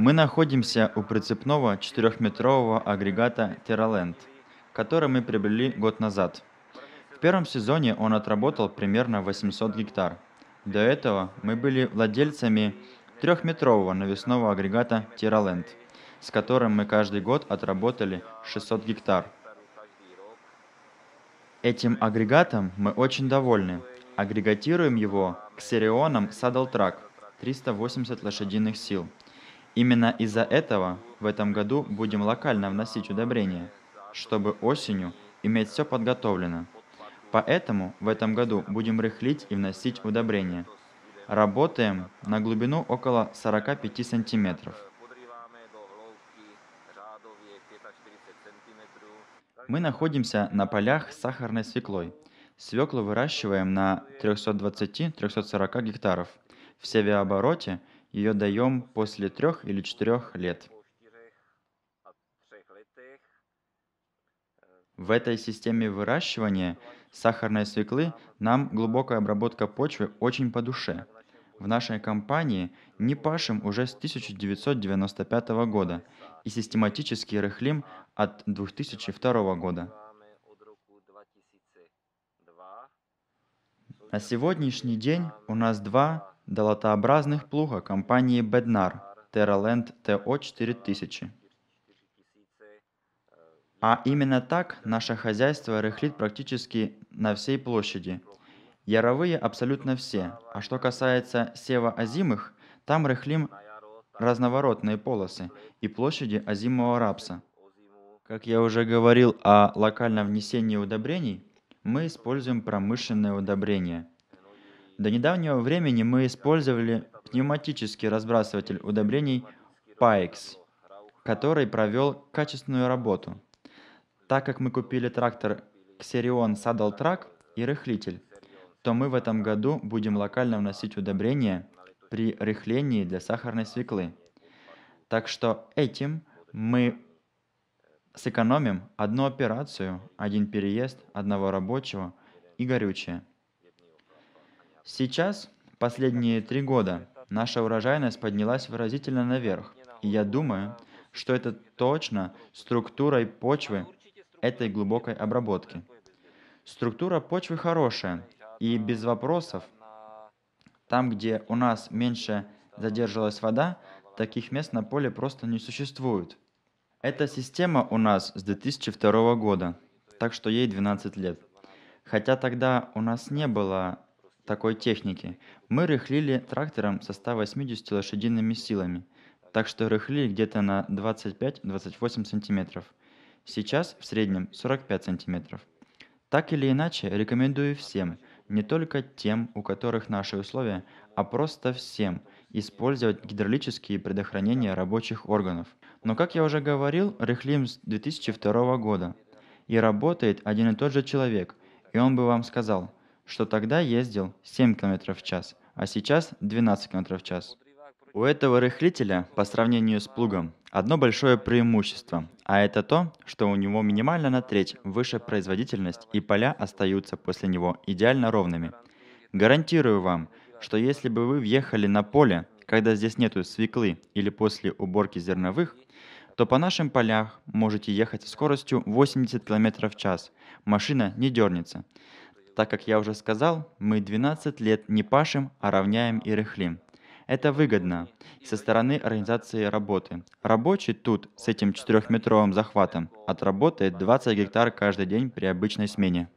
Мы находимся у прицепного четырехметрового агрегата TerraLand, который мы приобрели год назад. В первом сезоне он отработал примерно 800 гектар. До этого мы были владельцами трехметрового навесного агрегата TerraLand, с которым мы каждый год отработали 600 гектар. Этим агрегатом мы очень довольны. Агрегатируем его к Серионам Saddle Track 380 лошадиных сил – Именно из-за этого в этом году будем локально вносить удобрения, чтобы осенью иметь все подготовлено. Поэтому в этом году будем рыхлить и вносить удобрения. Работаем на глубину около 45 сантиметров. Мы находимся на полях с сахарной свеклой. Свеклу выращиваем на 320-340 гектаров. В севеобороте – ее даем после трех или четырех лет. В этой системе выращивания сахарной свеклы нам глубокая обработка почвы очень по душе. В нашей компании не пашем уже с 1995 года и систематически рыхлим от 2002 года. На сегодняшний день у нас два Долотообразных плуга компании Беднар TerraLand TO4000. А именно так наше хозяйство рыхлит практически на всей площади. Яровые абсолютно все, а что касается сева-озимых, там рыхлим разноворотные полосы и площади озимого рапса. Как я уже говорил о локальном внесении удобрений, мы используем промышленное удобрение – до недавнего времени мы использовали пневматический разбрасыватель удобрений PAEX, который провел качественную работу, так как мы купили трактор Xerion Saddle Track и рыхлитель, то мы в этом году будем локально вносить удобрения при рыхлении для сахарной свеклы. Так что этим мы сэкономим одну операцию, один переезд, одного рабочего и горючее. Сейчас, последние три года, наша урожайность поднялась выразительно наверх. И я думаю, что это точно структурой почвы этой глубокой обработки. Структура почвы хорошая, и без вопросов, там, где у нас меньше задерживалась вода, таких мест на поле просто не существует. Эта система у нас с 2002 года, так что ей 12 лет. Хотя тогда у нас не было такой техники. Мы рыхлили трактором со 180 лошадиными силами, так что рыхлили где-то на 25-28 см. Сейчас в среднем 45 см. Так или иначе, рекомендую всем, не только тем, у которых наши условия, а просто всем использовать гидравлические предохранения рабочих органов. Но, как я уже говорил, рыхлим с 2002 года. И работает один и тот же человек, и он бы вам сказал – что тогда ездил 7 км в час, а сейчас 12 км в час. У этого рыхлителя, по сравнению с плугом, одно большое преимущество, а это то, что у него минимально на треть выше производительность и поля остаются после него идеально ровными. Гарантирую вам, что если бы вы въехали на поле, когда здесь нету свеклы или после уборки зерновых, то по нашим полях можете ехать скоростью 80 км в час. Машина не дернется так как я уже сказал, мы 12 лет не пашем, а равняем и рыхлим. Это выгодно со стороны организации работы. Рабочий тут с этим четырехметровым захватом отработает 20 гектар каждый день при обычной смене.